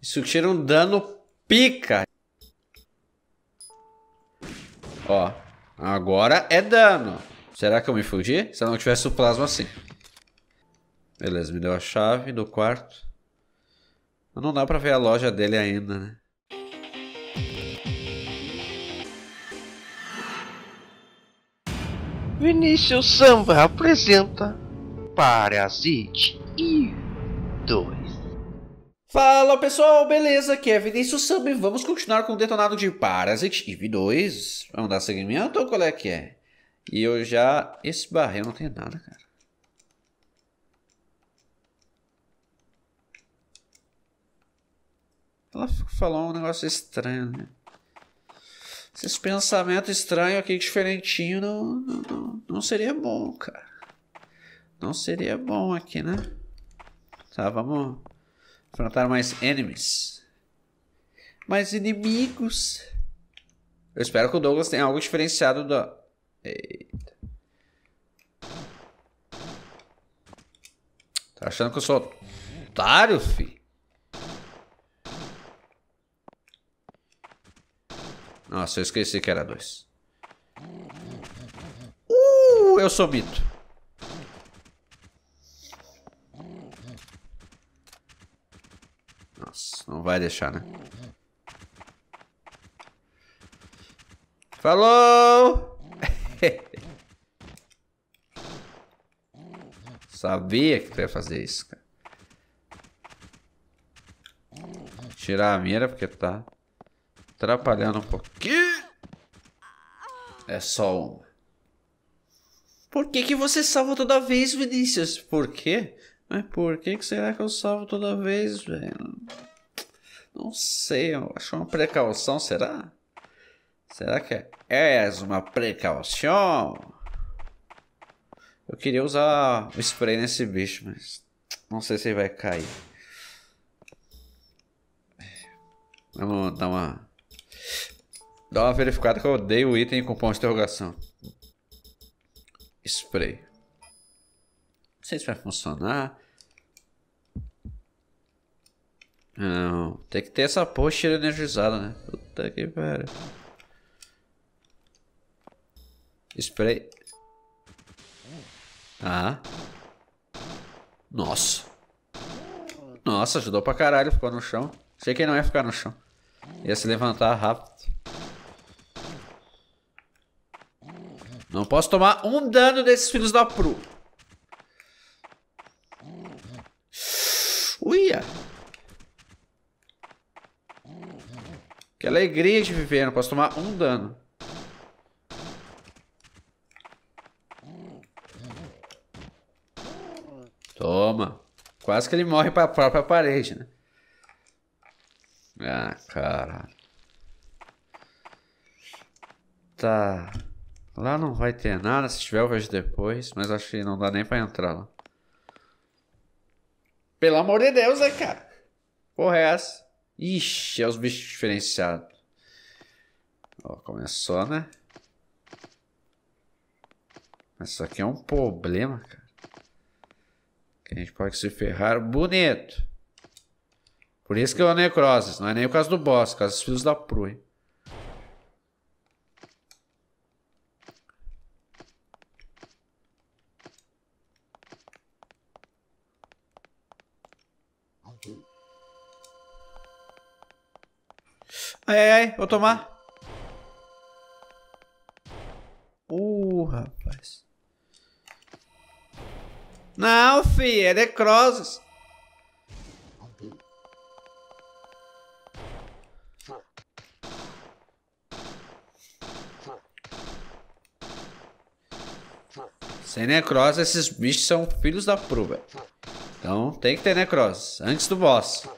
Isso tira um dano pica. Ó, agora é dano. Será que eu me fugi? Se eu não tivesse o plasma assim. Beleza, me deu a chave do quarto. Mas não dá pra ver a loja dele ainda, né? Vinícius Samba apresenta Parasite e 2. Fala pessoal, beleza? Aqui é Vinícius Sub vamos continuar com o detonado de Parasite Eve 2. Vamos dar segmento ou qual é que é? E eu já esbarrei, eu não tenho nada, cara. Ela falou um negócio estranho, né? Esses pensamentos estranhos aqui, diferentinho, não, não, não, não seria bom, cara. Não seria bom aqui, né? Tá, vamos... Enfrentar mais enemies. Mais inimigos. Eu espero que o Douglas tenha algo diferenciado da... Eita. Tá achando que eu sou otário, fi? Nossa, eu esqueci que era dois. Uh, eu sou mito. Não vai deixar, né? Falou! Sabia que tu ia fazer isso, cara. Tirar a mira, porque tá atrapalhando um pouquinho. É só uma. Por que, que você salva toda vez, Vinícius? Por quê? Mas por que, que será que eu salvo toda vez, velho? Não sei, eu acho uma precaução, será? Será que é uma precaução? Eu queria usar o spray nesse bicho, mas não sei se vai cair. Vamos dar uma... Dá uma verificada que eu odeio o item com ponto de interrogação. Spray. Não sei se vai funcionar. Não, tem que ter essa poxa energizada, né? Puta que pariu. Spray. Ah. Nossa. Nossa, ajudou pra caralho, ficou no chão. Achei que ele não ia ficar no chão. Ia se levantar rápido. Não posso tomar um dano desses filhos da pru. alegria de viver, não posso tomar um dano. Toma. Quase que ele morre pra própria parede, né? Ah, caralho. Tá. Lá não vai ter nada. Se tiver, eu vejo depois. Mas acho que não dá nem pra entrar lá. Pelo amor de Deus, é cara? Porra é essa? Ixi, é os bichos diferenciados. Ó, começou, né? Mas isso aqui é um problema, cara. Que a gente pode se ferrar bonito. Por isso que eu é necroses, não é nem o caso do boss, é o caso dos filhos da proa, hein? Ai, ai, ai, vou tomar. Uh, rapaz. Não, fi, é necrosis. Sem necrose, esses bichos são filhos da velho. Então tem que ter necrose. Antes do boss.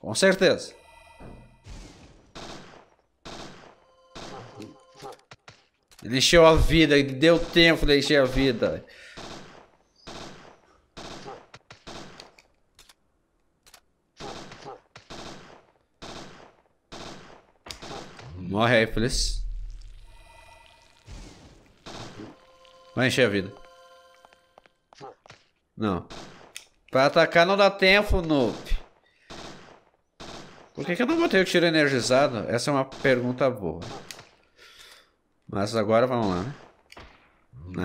Com certeza. Ele encheu a vida, ele deu tempo de encher a vida. Morre aí, please. Vai encher a vida. Não. Pra atacar não dá tempo, noob. Por que, que eu não botei o tiro energizado? Essa é uma pergunta boa. Mas agora vamos lá.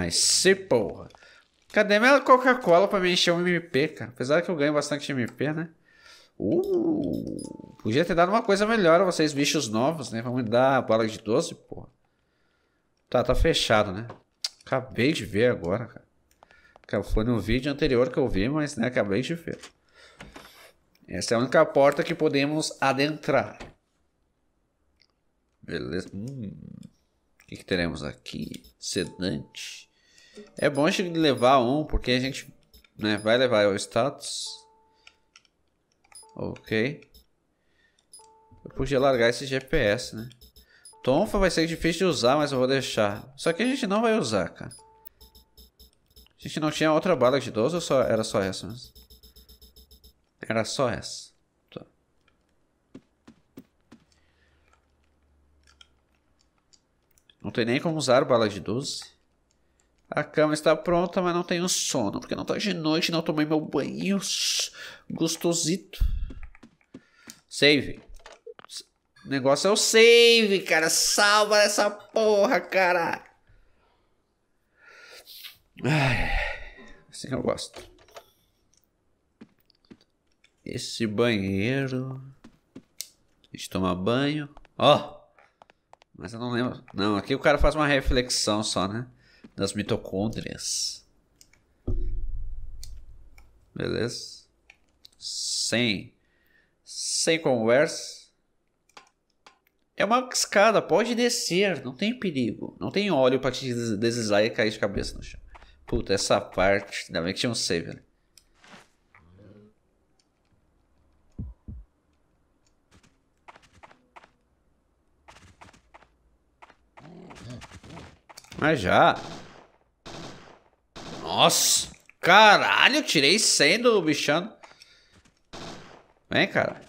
Nice, porra. Cadê minha Coca-Cola pra me encher o MP, cara? Apesar que eu ganho bastante MP, né? Uh, podia ter dado uma coisa melhor a vocês, bichos novos, né? Vamos dar a bala de 12, porra. Tá, tá fechado, né? Acabei de ver agora, cara. Foi no vídeo anterior que eu vi, mas né, acabei de ver. Essa é a única porta que podemos adentrar. Beleza. Hum que, que teremos aqui? Sedante. É bom a gente levar um, porque a gente né, vai levar o status. Ok. Eu podia largar esse GPS, né? Tonfa vai ser difícil de usar, mas eu vou deixar. Só que a gente não vai usar, cara. A gente não tinha outra bala de 12 ou só, era só essa mesmo? Era só essa. Não tem nem como usar bala de 12. A cama está pronta, mas não tenho sono, porque não tá de noite, não tomei meu banho gostosito. Save. O negócio é o save, cara. Salva essa porra, cara. Ai, assim eu gosto. Esse banheiro. A gente toma banho. Ó. Oh. Mas eu não lembro. Não, aqui o cara faz uma reflexão só, né? Das mitocôndrias. Beleza? Sem. Sem conversa. É uma escada, pode descer, não tem perigo. Não tem óleo pra te deslizar e cair de cabeça no chão. Puta, essa parte. Ainda bem que tinha um save ali. Né? Mas já. Nossa. Caralho, tirei 100 do bichano. Vem, cara.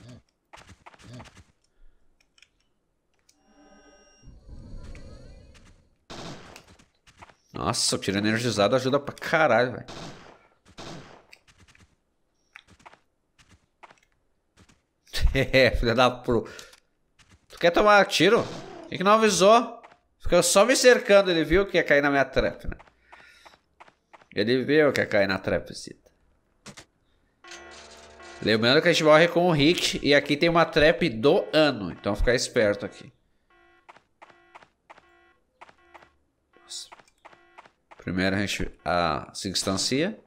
Nossa, o tiro energizado ajuda pra caralho, velho. é, filha da pro. Tu quer tomar tiro? Por que, que não avisou? Ficou só me cercando, ele viu que ia cair na minha trap, né? Ele viu que ia cair na trapzita. Lembrando que a gente morre com o Rick e aqui tem uma trap do ano, então ficar esperto aqui. Primeiro a gente ah, se distancia.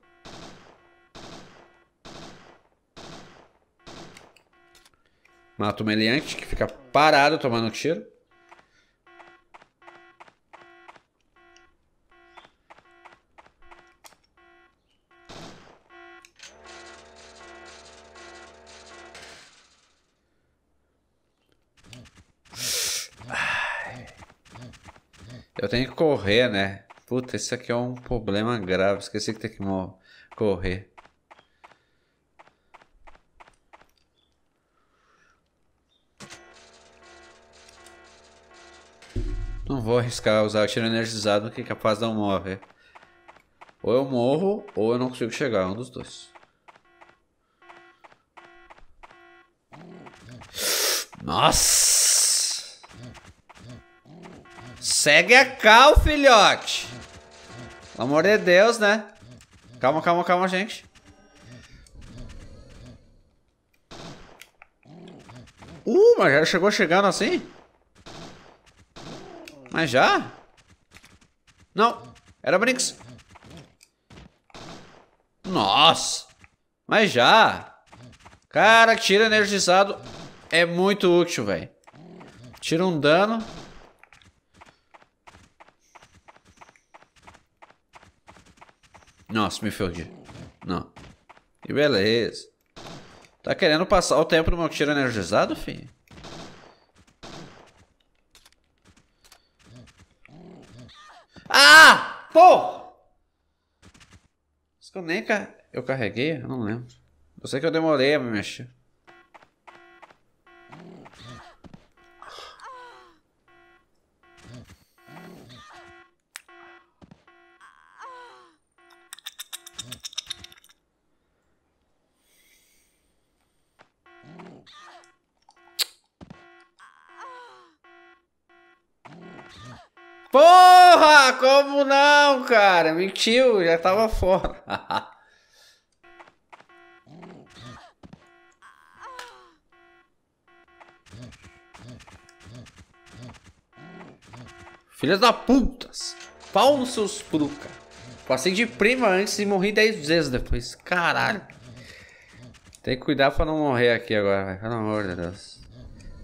Mata o meliante que fica parado tomando tiro. Eu tenho que correr, né? Puta, isso aqui é um problema grave. Esqueci que tem que correr. Não vou arriscar usar o tiro energizado que é capaz de eu morrer. Ou eu morro, ou eu não consigo chegar. Um dos dois. Nossa! Segue a cal, filhote. Pelo amor de Deus, né? Calma, calma, calma, gente. Uh, mas já chegou chegando assim? Mas já? Não, era Brinks. Nossa, mas já? Cara, tira energizado é muito útil, velho. Tira um dano. Nossa, me fodi. Não. Que beleza. Tá querendo passar o tempo meu tiro energizado, filho? Ah! Pô! Isso que eu nem car... eu carreguei, eu não lembro. Eu sei que eu demorei a me mexer. cara. Mentiu, já tava fora. Filhos da putas. Pau nos seus pruca. Passei de prima antes e morri 10 vezes depois. Caralho. Tem que cuidar pra não morrer aqui agora, velho. Pelo amor de Deus.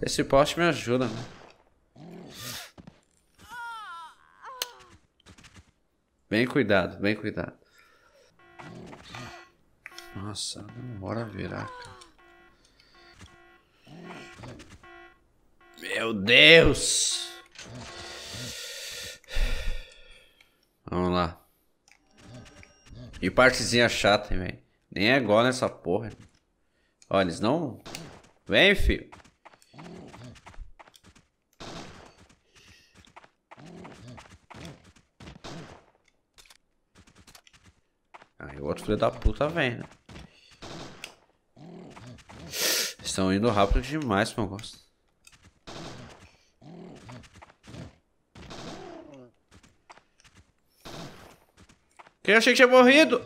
Esse poste me ajuda, mano. Né? Bem cuidado, bem cuidado. Nossa, demora a virar, cara. Meu Deus! Vamos lá. E partezinha chata, também velho. Nem é igual nessa porra. olha eles não... Vem, filho. O outro filho da puta vem, né? Estão indo rápido demais pro meu gosto. Quem achei que tinha morrido?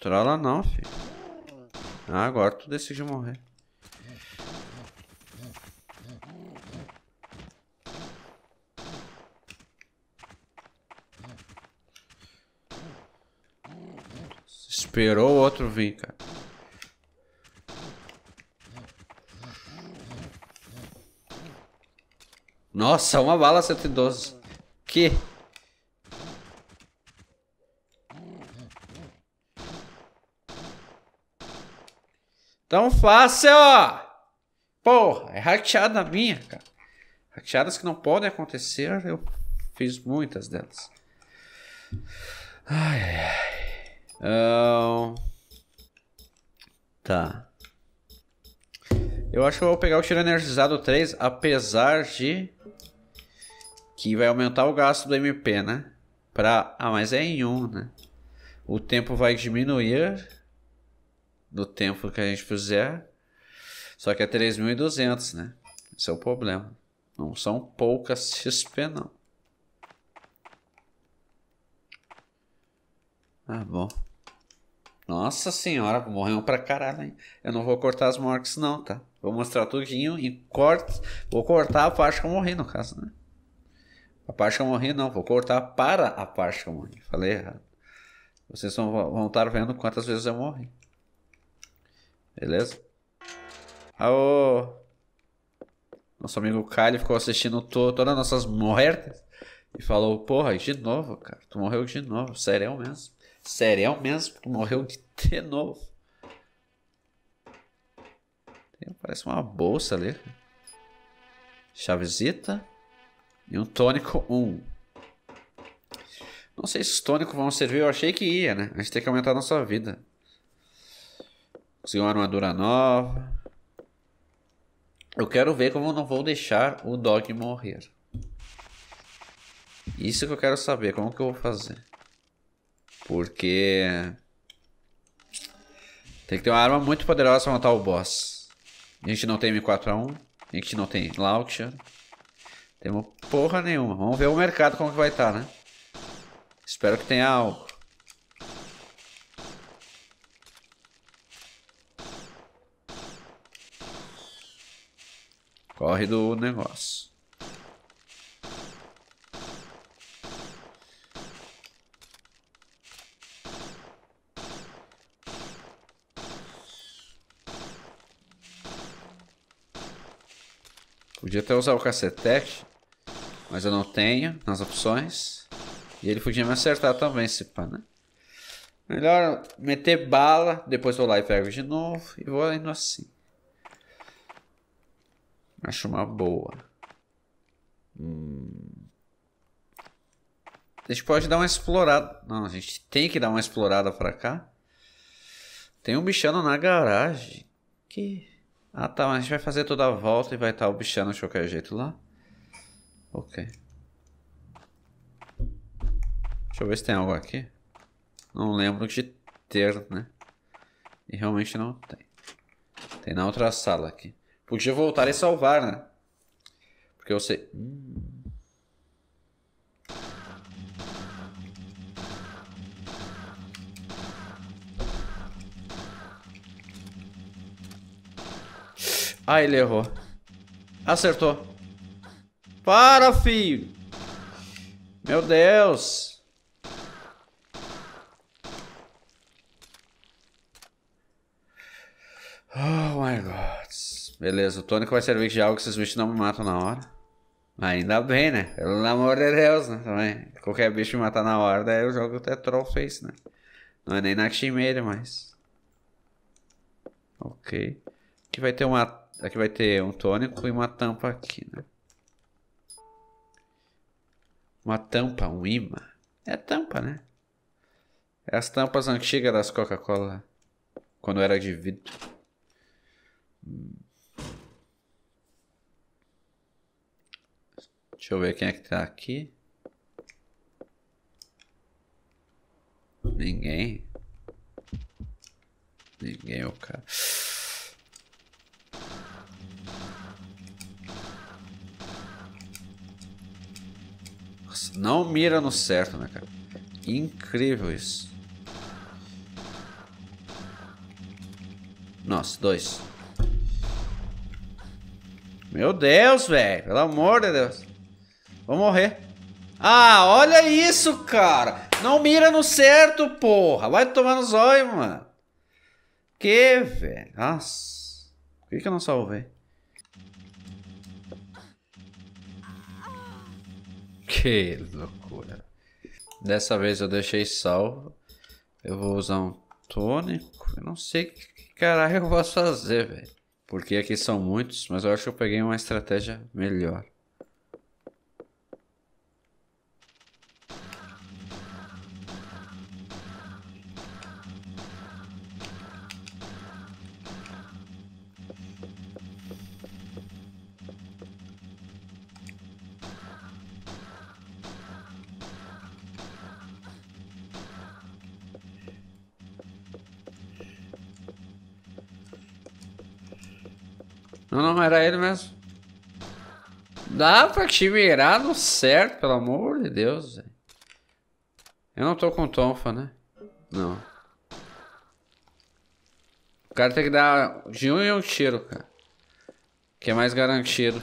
Trola não, filho. Ah, agora tu decidiu morrer. Esperou o outro vir, cara. Nossa, uma bala 112. Que? Tão fácil! ó Porra, é hackeada minha, cara. Hackeadas que não podem acontecer, eu fiz muitas delas. Ai, ai. Uh... Tá. Eu acho que eu vou pegar o tiro energizado 3, apesar de que vai aumentar o gasto do MP, né? Pra... Ah, mas é em 1, um, né? O tempo vai diminuir do tempo que a gente fizer. Só que é 3.200, né? Esse é o problema. Não são poucas XP, não. ah, bom. Nossa senhora, morreu pra caralho, hein? Eu não vou cortar as mortes, não, tá? Vou mostrar tudinho e corto. Vou cortar a parte que eu morri, no caso, né? A parte que eu morri, não. Vou cortar para a parte que eu morri. Falei errado. Vocês vão estar vendo quantas vezes eu morri. Beleza? Aô! Nosso amigo Kyle ficou assistindo to todas as nossas mortes e falou: Porra, de novo, cara. Tu morreu de novo. Sério mesmo. É o mesmo, porque morreu de novo. Tem, parece uma bolsa ali. Chavezita. E um tônico 1. Não sei se os tônicos vão servir, eu achei que ia, né? A gente tem que aumentar a nossa vida. Conseguiu uma armadura nova. Eu quero ver como eu não vou deixar o dog morrer. Isso que eu quero saber, como que eu vou fazer. Porque. Tem que ter uma arma muito poderosa pra matar o boss. A gente não tem M4A1. A gente não tem Launcher. Temos porra nenhuma. Vamos ver o mercado como que vai estar, tá, né? Espero que tenha algo. Corre do negócio. Podia até usar o cacetete, mas eu não tenho nas opções. E ele podia me acertar também, se pá, né? Melhor meter bala, depois vou lá e pego de novo e vou indo assim. Acho uma boa. Hum. A gente pode dar uma explorada. Não, a gente tem que dar uma explorada pra cá. Tem um bichano na garagem. Que... Ah tá, mas a gente vai fazer toda a volta e vai estar tá o bichano de qualquer jeito lá. Ok. Deixa eu ver se tem algo aqui. Não lembro de ter, né? E realmente não tem. Tem na outra sala aqui. Podia voltar e salvar, né? Porque eu sei... Hum. Ah, ele errou. Acertou. Para, filho. Meu Deus. Oh, my God. Beleza, o tônico vai servir de algo que esses bichos não me matam na hora. Ainda bem, né? Pelo amor de Deus, né? Também. Qualquer bicho me matar na hora, daí eu jogo até troll face, né? Não é nem na Chimeira, mas... Ok. Aqui vai ter uma Aqui vai ter um tônico e uma tampa aqui, né? Uma tampa, um imã. É tampa, né? É as tampas antigas das Coca-Cola. Quando era de vidro. Deixa eu ver quem é que tá aqui. Ninguém. Ninguém, o cara. Não mira no certo, né, cara? Incrível isso. Nossa, dois. Meu Deus, velho. Pelo amor de Deus. Vou morrer. Ah, olha isso, cara. Não mira no certo, porra. Vai tomar no zóio, mano. Que, velho. Nossa. Por que, que eu não salvei? Que loucura. Dessa vez eu deixei salvo. Eu vou usar um tônico. Eu não sei que caralho eu posso fazer, velho. Porque aqui são muitos, mas eu acho que eu peguei uma estratégia melhor. era ele mesmo. Dá pra time no certo, pelo amor de Deus, Eu não tô com tonfa, né? Não. O cara tem que dar de um em um tiro, cara. Que é mais garantido.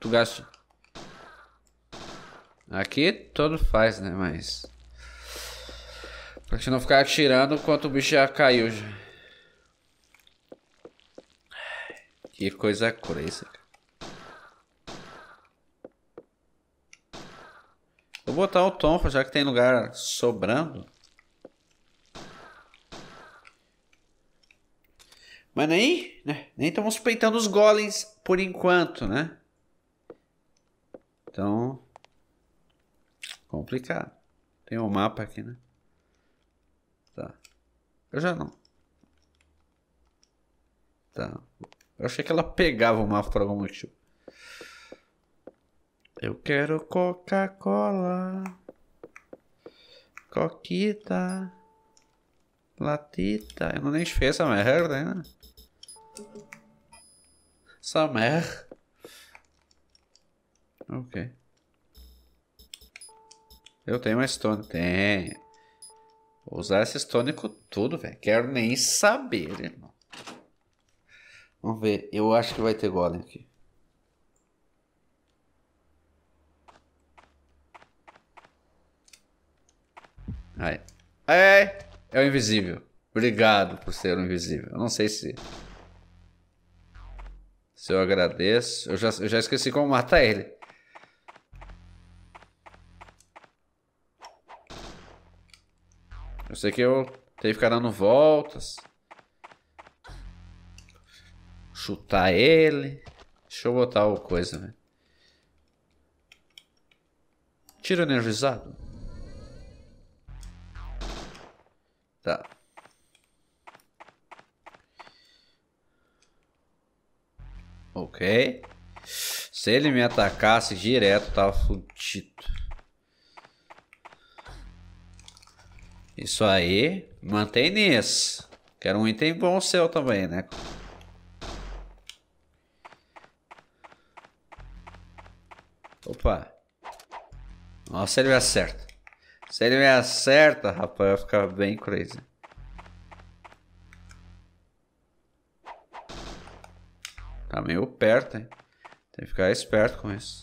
Tu gasta... Aqui todo faz, né? Mas... Pra gente não ficar atirando enquanto o bicho já caiu, já. Que coisa eu Vou botar o tonfa, já que tem lugar sobrando. Mas nem, né? nem estamos peitando os golems por enquanto, né? Então, complicado. Tem um mapa aqui, né? Tá. Eu já não. Tá. Eu achei que ela pegava o mapa por algum motivo. Eu quero Coca-Cola. Coquita. Latita. Eu não nem fiz essa merda, né? Essa merda. Ok. Eu tenho uma stone. Tem. Vou usar esse stone com tudo, velho. Quero nem saber, irmão. Vamos ver. Eu acho que vai ter golem aqui. Ai. Ai, ai. É o invisível. Obrigado por ser o invisível. Eu não sei se... Se eu agradeço... Eu já, eu já esqueci como matar ele. Eu sei que eu tenho que ficar dando voltas. Chutar ele. Deixa eu botar alguma coisa, velho. Né? Tiro energizado. Tá. Ok. Se ele me atacasse direto, tava tá fudido. Isso aí. Mantém nisso. Quero um item bom seu também, né? Opa. Nossa, ele me acerta. Se ele me acerta, rapaz, vai ficar bem crazy. Tá meio perto, hein? Tem que ficar esperto com isso.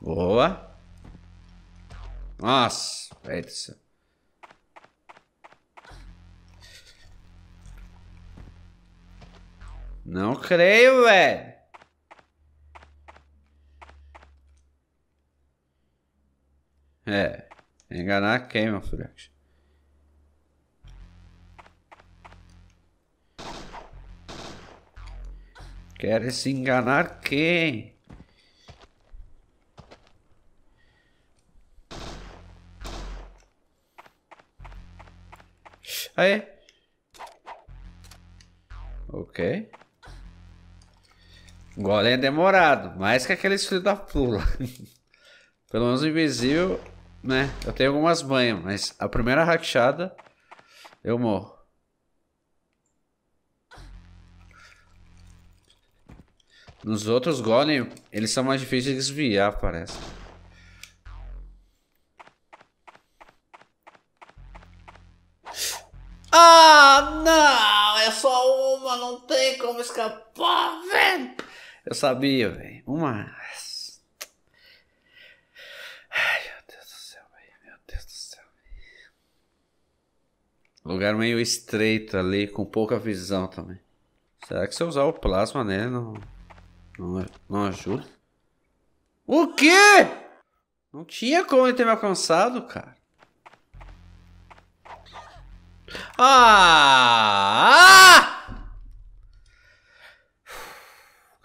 Boa. Nossa, peraí. do céu. Não creio, velho. É. Enganar quem, meu filho? Quer se enganar quem? Aí. Ok. Golem é demorado, mais que aquele esquilo da pula. Pelo menos o invisível, né? Eu tenho algumas banhas, mas a primeira rachada eu morro. Nos outros golem, eles são mais difíceis de desviar, parece. Ah, não! É só uma, não tem como escapar, velho! Eu sabia, velho. Uma. Ai, meu Deus do céu, velho. Meu Deus do céu. Véio. Lugar meio estreito ali, com pouca visão também. Será que se eu usar o plasma nele não. Não, não ajuda? O quê? Não tinha como ele ter me alcançado, cara. Ah! ah!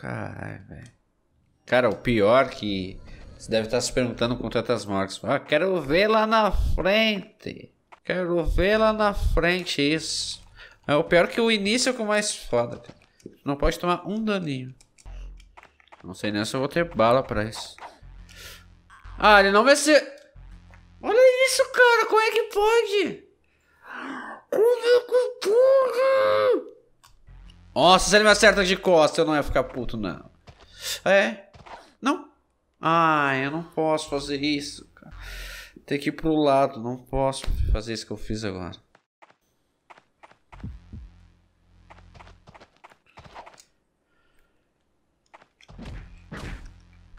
Caralho, velho. Cara, o pior que você deve estar se perguntando com tantas mortes. Ah, quero ver lá na frente. Quero ver lá na frente isso. É o pior que o início com é é mais foda, cara. Não pode tomar um daninho. Não sei nem se eu vou ter bala pra isso. Ah, ele não vai ser... Olha isso, cara. Como é que pode? Como é que pode? Nossa, se ele me acerta de costa, eu não ia ficar puto, não. É? Não. Ah, eu não posso fazer isso, cara. Tem que ir pro lado, não posso fazer isso que eu fiz agora.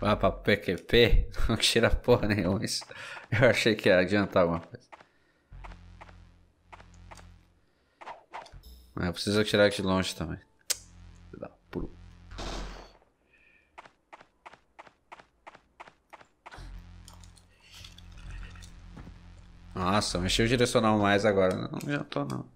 Vá pra PQP? Não tira porra nenhuma isso. Eu achei que ia adiantar alguma coisa. É, eu preciso atirar aqui de longe também. Nossa, mexeu o direcional mais agora. Não adiantou não.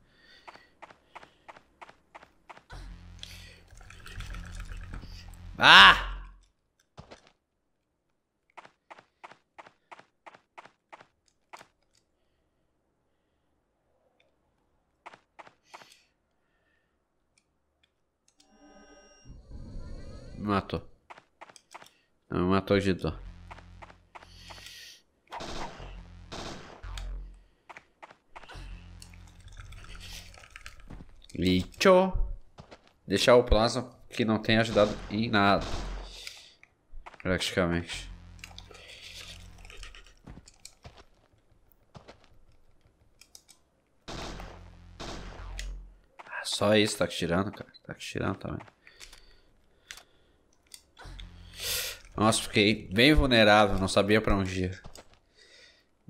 acredito. Licho. Deixar o plasma que não tem ajudado em nada. Praticamente. Ah, só isso tá tirando, cara. Tá tirando também. Nossa, fiquei bem vulnerável, não sabia pra onde ir.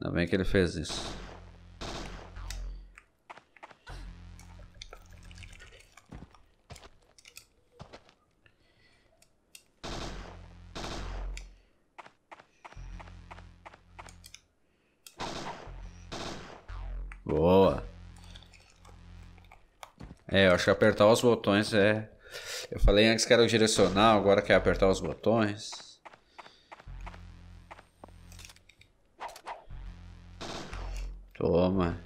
Ainda bem que ele fez isso. Boa. É, eu acho que apertar os botões é... Eu falei antes que era o direcional, agora que é apertar os botões. Toma.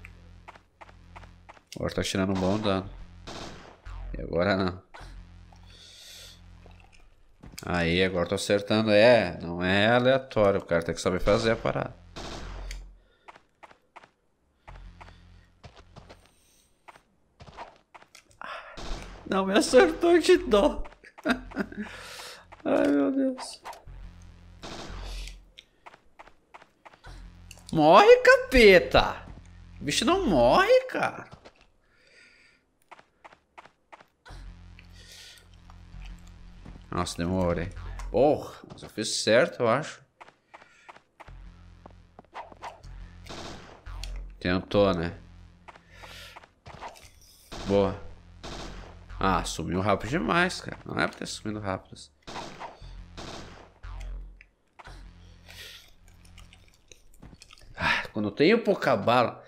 Agora tá tirando um bom dano. E agora não. Aí, agora tô acertando. É, não é aleatório. O cara tem que saber fazer a parada. Não, me acertou de dó. Ai, meu Deus. Morre, capeta! O bicho não morre, cara. Nossa, demorei. Porra, mas eu fiz certo, eu acho. Tentou, né? Boa. Ah, sumiu rápido demais, cara. Não é pra ter sumido rápido assim. Ah, quando eu tenho pouca bala,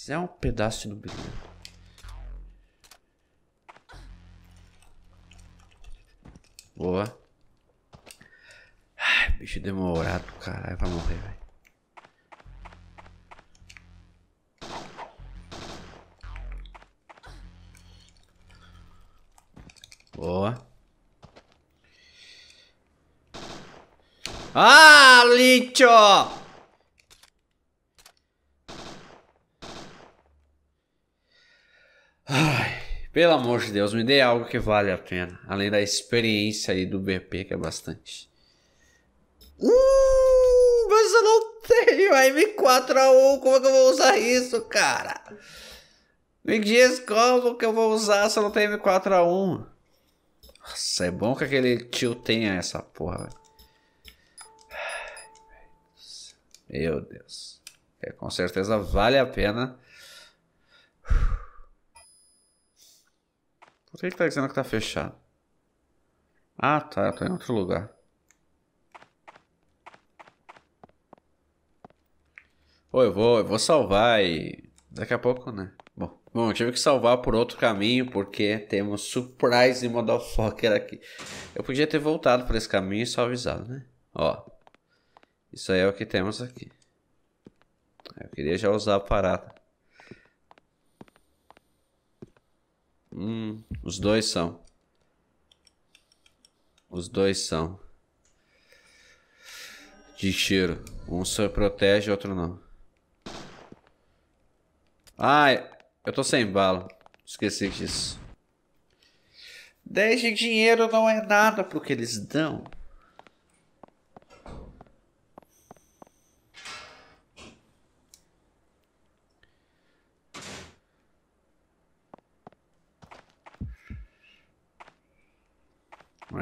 isso é um pedaço do brilho. Boa. Ai, bicho demorado, caralho, vai morrer, velho. Boa. Ah, lixo! Pelo amor de Deus, me dê algo que vale a pena. Além da experiência aí do BP, que é bastante. Uh, mas eu não tenho a M4A1. Como é que eu vou usar isso, cara? Me diz como que eu vou usar se eu não tenho M4A1. Nossa, é bom que aquele tio tenha essa porra, velho. Meu Deus. É, com certeza vale a pena. Por que, que tá dizendo que tá fechado? Ah, tá. Eu tá tô em outro lugar. Pô, eu vou, eu vou salvar e... Daqui a pouco, né? Bom, bom, eu tive que salvar por outro caminho porque temos surprise motherfucker aqui. Eu podia ter voltado por esse caminho e só avisado, né? Ó, isso aí é o que temos aqui. Eu queria já usar a parada. Hum, os dois são. Os dois são. De cheiro Um só protege, outro não. Ai, eu tô sem bala. Esqueci disso. 10 de dinheiro não é nada pro que eles dão.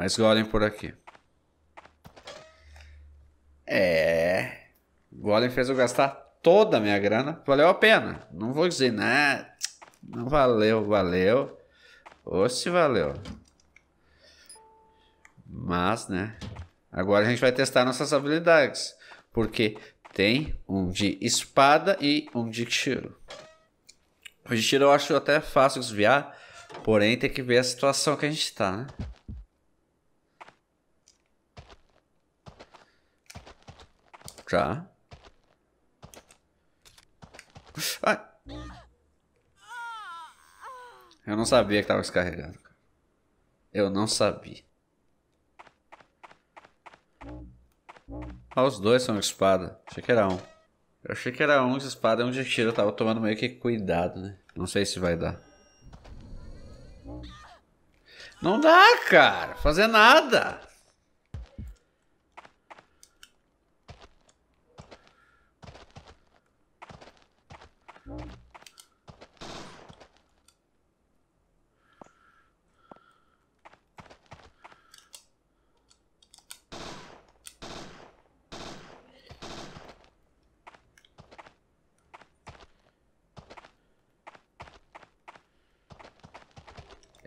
Mas Golem por aqui. É. Golem fez eu gastar toda a minha grana. Valeu a pena. Não vou dizer nada. Não valeu, valeu. Ou se valeu. Mas, né? Agora a gente vai testar nossas habilidades. Porque tem um de espada e um de tiro. O de tiro eu acho até fácil desviar. Porém, tem que ver a situação que a gente tá, né? já. Ai. Eu não sabia que tava descarregando. Eu não sabia. Ah, os dois são de espada. Achei que era um. Eu achei que era um de espada e um de tiro. Eu tava tomando meio que cuidado, né? Não sei se vai dar. Não dá, cara. Fazer nada.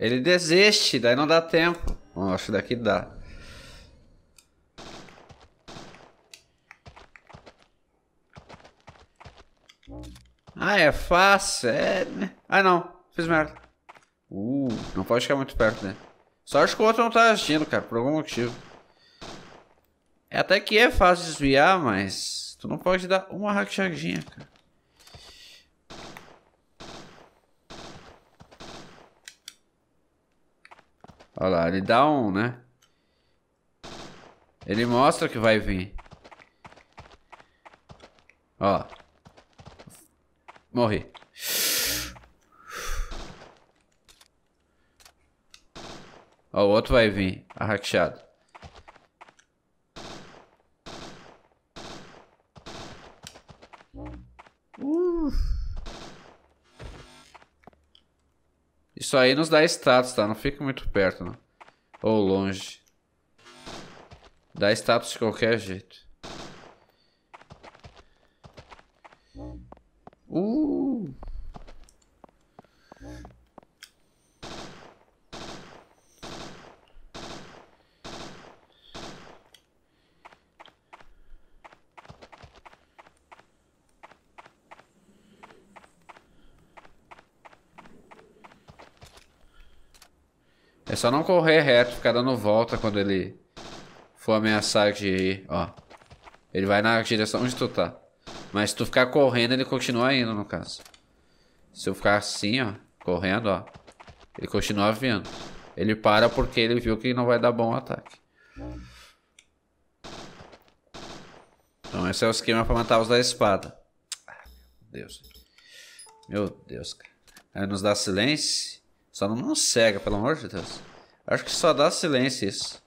Ele desiste, daí não dá tempo. Bom, acho que daqui dá. Ah, é fácil. É... Né? Ah, não. Fiz merda. Uh, não pode ficar muito perto, né? Sorte que o outro não tá agindo, cara, por algum motivo. É até que é fácil desviar, mas... Tu não pode dar uma rachadinha, cara. Olha lá, ele dá um, né? Ele mostra que vai vir. Ó. Morri. Ó, o outro vai vir, arraqueado. Isso aí nos dá status, tá? Não fica muito perto, não. Ou longe. Dá status de qualquer jeito. só não correr reto, ficar dando volta quando ele for ameaçar de ir, ó. Ele vai na direção onde tu tá. Mas se tu ficar correndo, ele continua indo, no caso. Se eu ficar assim, ó, correndo, ó, ele continua vindo. Ele para porque ele viu que não vai dar bom o ataque. Então esse é o esquema pra matar os da espada. Ah, meu Deus. Meu Deus, cara. Aí nos dá silêncio. Só não nos cega, pelo amor de Deus. Acho que só dá silêncio isso.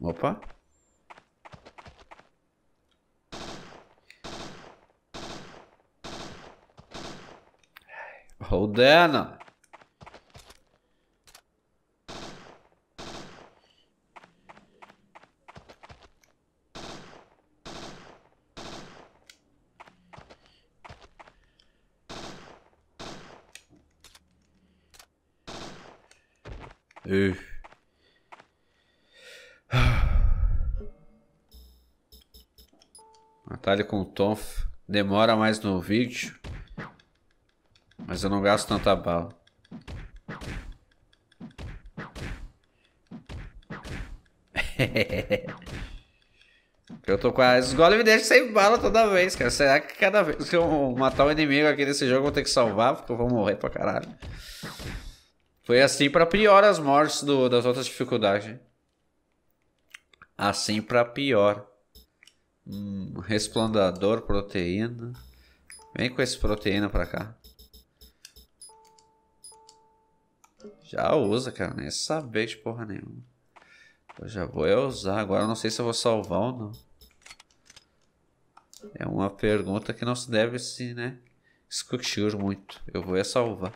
Opa. Rodando. Batalha com o Tonf. Demora mais no vídeo. Mas eu não gasto tanta bala. eu tô quase. Os golem me deixa sem bala toda vez, cara. Será que cada vez que eu matar um inimigo aqui nesse jogo eu vou ter que salvar? Porque eu vou morrer pra caralho. Foi assim pra pior as mortes do, das outras dificuldades. Né? Assim pra pior. Um resplandador proteína. Vem com esse proteína pra cá. Já usa, cara. Nem é saber de porra nenhuma. Eu já vou eu usar. Agora não sei se eu vou salvar ou não. É uma pergunta que não se deve se, né? Discutir muito. Eu vou é salvar.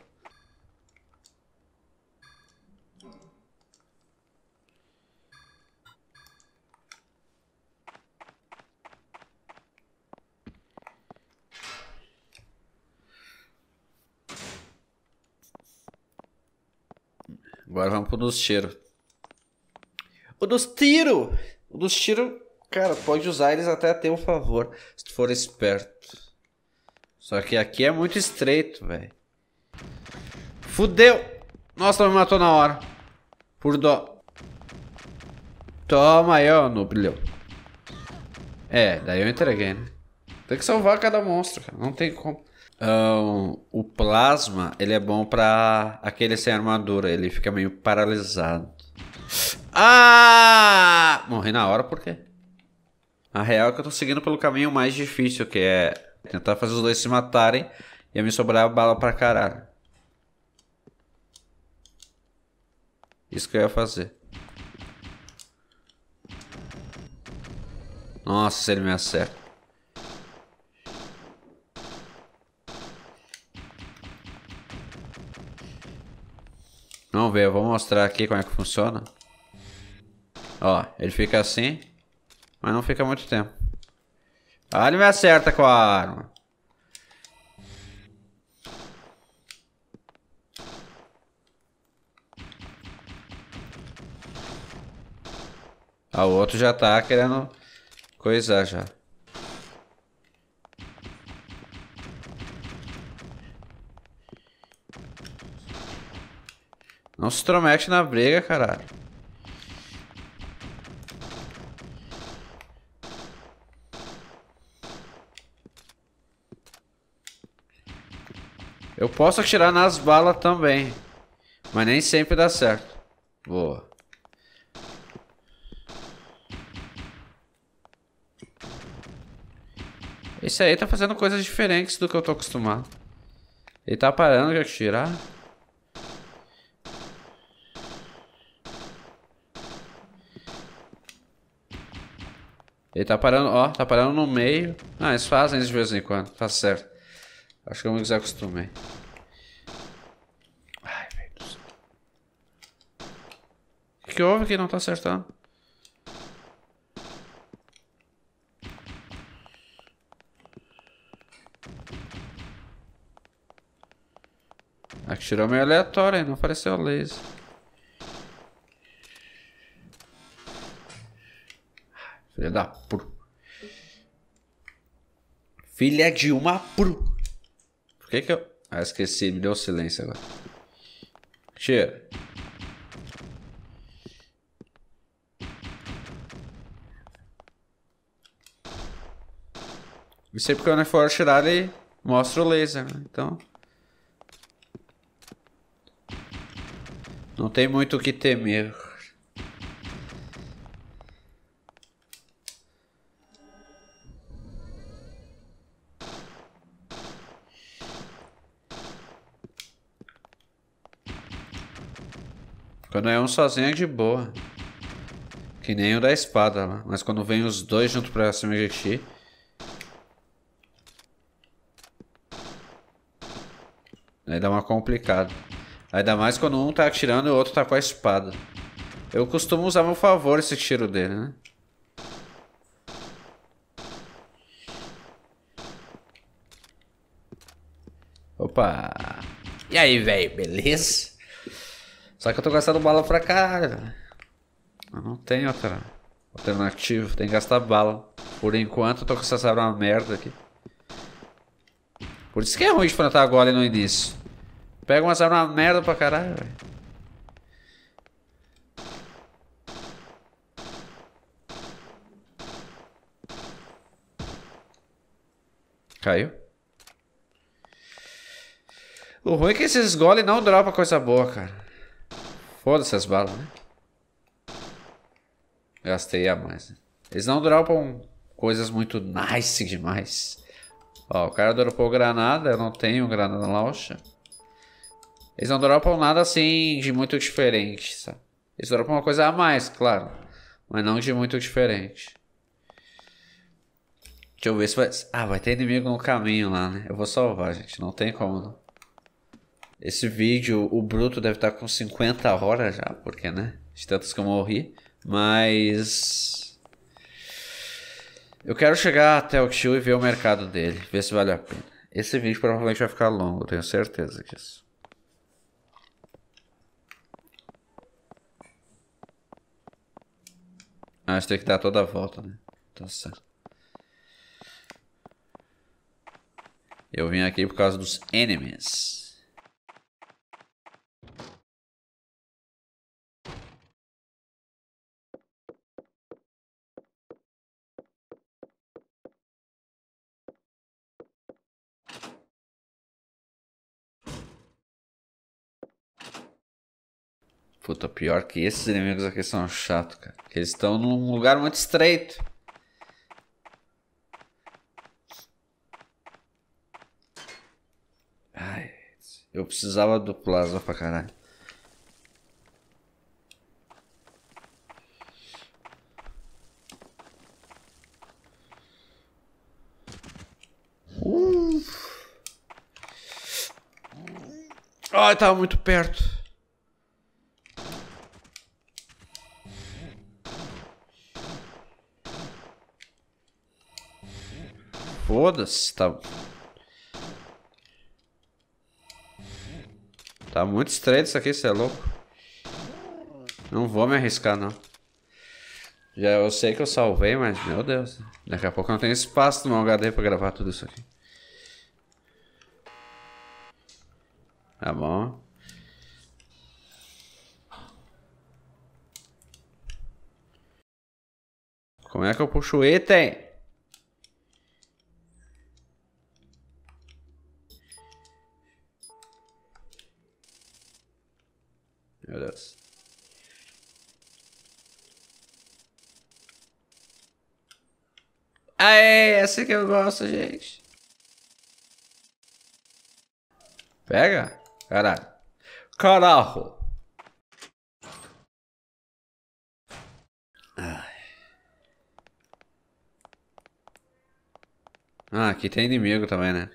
Agora vamos pro dos tiros. O dos tiros! O dos tiros, cara, pode usar eles até a teu favor, se tu for esperto. Só que aqui é muito estreito, velho. Fudeu! Nossa, me matou na hora. Por dó. Toma aí, ó, núcleo. É, daí eu entreguei, né? Tem que salvar cada monstro, cara. Não tem como. Um, então, o plasma, ele é bom pra aquele sem armadura, ele fica meio paralisado. Ah! Morri na hora, por quê? A real é que eu tô seguindo pelo caminho mais difícil, que é tentar fazer os dois se matarem e me sobrar bala pra caralho. Isso que eu ia fazer. Nossa, ele me acerta. Vamos ver, eu vou mostrar aqui como é que funciona. Ó, ele fica assim, mas não fica muito tempo. Ah, ele me acerta com a arma. Ah, o outro já tá querendo coisar já. Não se tromete na briga, caralho. Eu posso atirar nas balas também. Mas nem sempre dá certo. Boa. Esse aí tá fazendo coisas diferentes do que eu tô acostumado. Ele tá parando de atirar. Ele tá parando, ó, tá parando no meio. Ah, eles fazem isso de vez em quando, tá certo. Acho que eu me desacostumei. Ai, velho do céu. O que, que houve que não tá acertando? Atirou meio aleatório, não apareceu laser. Filha da pru. Filha de uma pru. Por que que eu... Ah, esqueci. Me deu silêncio agora. Cheira. Não sempre que eu não for tirar, ele mostra o laser, né? Então... Não tem muito o que temer. Quando é um sozinho é de boa. Que nem o da espada lá. Mas quando vem os dois junto pra cima de ti... Aí dá uma complicada. Ainda mais quando um tá atirando e o outro tá com a espada. Eu costumo usar a meu favor esse tiro dele, né? Opa! E aí, velho, beleza? Só que eu tô gastando bala pra caralho. Eu não tenho outra alternativa. Tem que gastar bala. Por enquanto eu tô com essa arma uma merda aqui. Por isso que é ruim enfrentar gole no início. Pega uma arma uma merda pra caralho, velho. Caiu. O ruim é que esses gole não dropam coisa boa, cara. Foda se as balas, né? Gastei a mais. Né? Eles não dropam coisas muito nice demais. Ó, o cara dropou granada, eu não tenho granada na loja. Eles não dropam nada assim de muito diferente, sabe? Eles dropam uma coisa a mais, claro. Mas não de muito diferente. Deixa eu ver se vai... Ah, vai ter inimigo no caminho lá, né? Eu vou salvar, gente. Não tem como, não. Esse vídeo, o bruto deve estar tá com 50 horas já, porque, né? De tantas que eu morri. Mas. Eu quero chegar até o Tio e ver o mercado dele, ver se vale a pena. Esse vídeo provavelmente vai ficar longo, tenho certeza disso. Ah, a gente tem que dar toda a volta, né? Tá certo. Eu vim aqui por causa dos enemies. Puta, pior que esses inimigos aqui são chato, cara. Eles estão num lugar muito estreito. Ai, eu precisava do plasma pra caralho. Uh. Ai, tava muito perto. Foda-se, tá... Tá muito estranho isso aqui, você é louco. Não vou me arriscar, não. Já eu sei que eu salvei, mas meu Deus. Daqui a pouco eu não tenho espaço no meu HD pra gravar tudo isso aqui. Tá bom. Como é que eu puxo o item? Meu Deus. Aê, essa que eu gosto, gente. Pega. Caralho. Caralho. Ah, aqui tem inimigo também, né?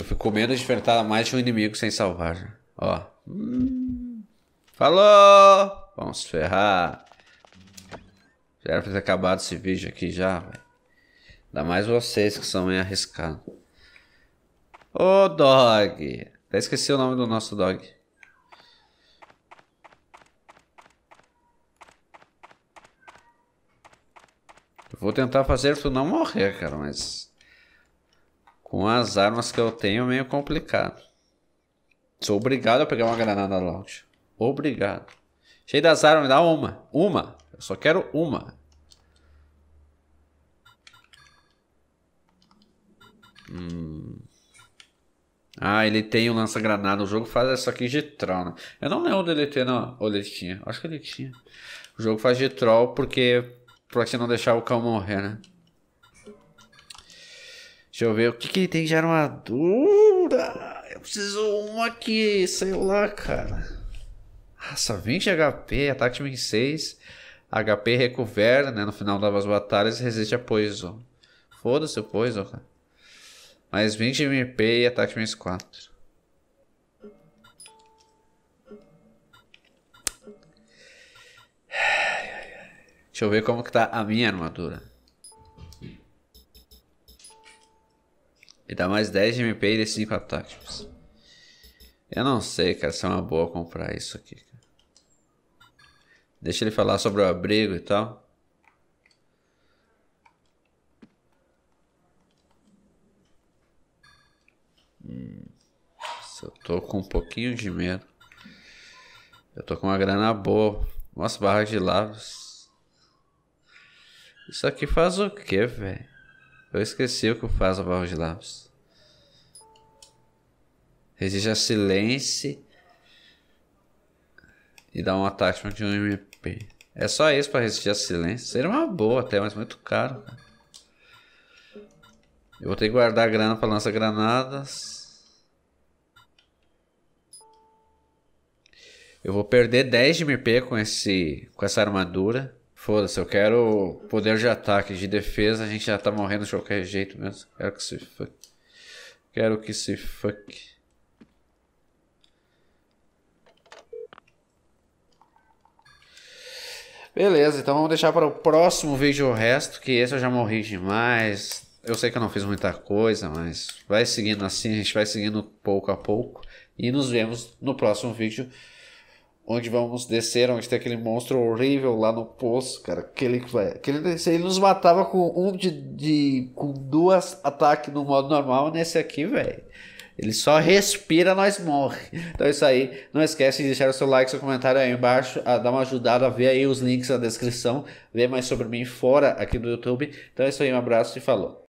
Eu fico com medo de enfrentar mais de um inimigo sem salvar. Ó. Hum. Falou! Vamos ferrar. Já era pra ter acabado esse vídeo aqui já, velho. Ainda mais vocês que são meio arriscados. Ô, dog! Até esqueci o nome do nosso dog. Eu vou tentar fazer tu não morrer, cara, mas... Com as armas que eu tenho, é meio complicado. Sou obrigado a pegar uma granada launch. Obrigado. Cheio das armas, me dá uma. Uma. Eu só quero uma. Hum. Ah, ele tem um lança-granada. O jogo faz isso aqui de troll, né? Eu não lembro dele ter, não. Ou ele tinha. Acho que ele tinha. O jogo faz de troll porque... Pra você não deixar o cão morrer, né? Deixa eu ver o que, que ele tem de armadura. Eu preciso uma aqui, sei lá, cara. Nossa, 20 HP, ataque de 26. HP recupera, né? No final das batalhas resiste a poison. Foda-se o poison, cara. Mais 20 MP e ataque mais 4. Deixa eu ver como que tá a minha armadura. E dá mais 10 de MP e desses 5 ataques. Eu não sei, cara, se é uma boa comprar isso aqui. Deixa ele falar sobre o abrigo e tal. Hum, eu tô com um pouquinho de medo. Eu tô com uma grana boa. Nossa, barra de lavas. Isso aqui faz o que, velho? Eu esqueci o que faz a barra de lápis. Resiste a silêncio. E dá um attachment de um MP. É só isso pra resistir a silêncio. Seria uma boa até, mas muito caro. Eu vou ter que guardar a grana pra lançar granadas. Eu vou perder 10 de MP com, esse, com essa armadura. Foda-se, eu quero poder de ataque, de defesa, a gente já tá morrendo de qualquer jeito mesmo. Quero que se fuck. Quero que se fuck. Beleza, então vamos deixar para o próximo vídeo o resto, que esse eu já morri demais. Eu sei que eu não fiz muita coisa, mas vai seguindo assim, a gente vai seguindo pouco a pouco. E nos vemos no próximo vídeo onde vamos descer, onde tem aquele monstro horrível lá no poço, cara. Aquele, que aquele, vai. ele nos matava com um de, de. com duas ataques no modo normal, nesse aqui, velho. Ele só respira, nós morre. Então é isso aí. Não esquece de deixar o seu like, seu comentário aí embaixo, a dar uma ajudada, ver aí os links na descrição, ver mais sobre mim fora aqui do YouTube. Então é isso aí, um abraço e falou.